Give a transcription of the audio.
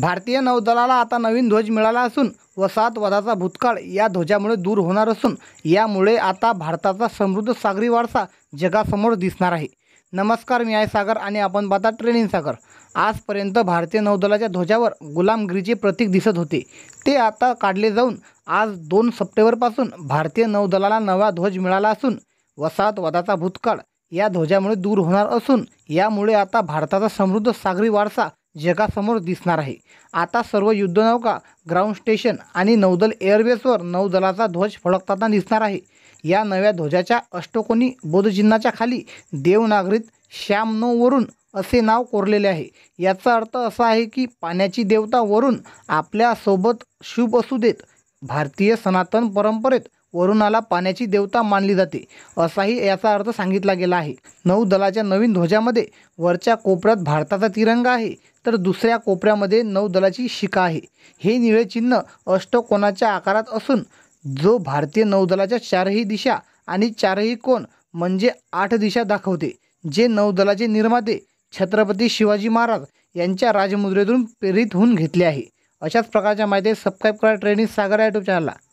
भारतीय नौदलाला आता नवीन ध्वज मिळाला असून वसाहतवादाचा भूतकाळ या ध्वजामुळे दूर होणार असून यामुळे आता भारताचा समृद्ध सागरी वारसा जगासमोर दिसणार आहे नमस्कार मी आहे सागर आणि आपण पाहता ट्रेनिंग सागर आजपर्यंत भारतीय नौदलाच्या ध्वजावर गुलामगिरीचे प्रतीक दिसत होते ते आता काढले जाऊन आज दोन सप्टेंबरपासून भारतीय नौदलाला नवा ध्वज मिळाला असून वसाहतवादाचा भूतकाळ या ध्वजामुळे दूर होणार असून यामुळे आता भारताचा समृद्ध सागरी वारसा जगासमोर दिसणार आहे आता सर्व युद्धनौका ग्राउंड स्टेशन आणि नौदल एअरबेसवर नौदलाचा ध्वज फडकताना दिसणार आहे या नव्या ध्वजाच्या अष्टकोनी बोधचिन्हाच्या खाली देवनागरीत श्यामनोवरून असे नाव कोरलेले आहे याचा अर्थ असा आहे की पाण्याची देवता वरून आपल्यासोबत शुभ असू देत भारतीय सनातन परंपरेत वरुणाला पाण्याची देवता मानली जाते असाही याचा अर्थ सांगितला गेला आहे नौदलाच्या नवीन ध्वजामध्ये वरच्या कोपऱ्यात भारताचा तिरंगा आहे तर दुसऱ्या कोपऱ्यामध्ये नौदलाची शिखा आहे हे निळे चिन्ह अष्टकोनाच्या आकारात असून जो भारतीय नौदलाच्या चारही दिशा आणि चारही कोण म्हणजे आठ दिशा दाखवते जे नौदलाचे निर्माते छत्रपती शिवाजी महाराज यांच्या राजमुद्रेतून प्रेरित होऊन घेतले आहे अशाच प्रकारच्या माहिती सबस्क्राईब करा ट्रेनिंग सागर यूट्यूब चॅनलला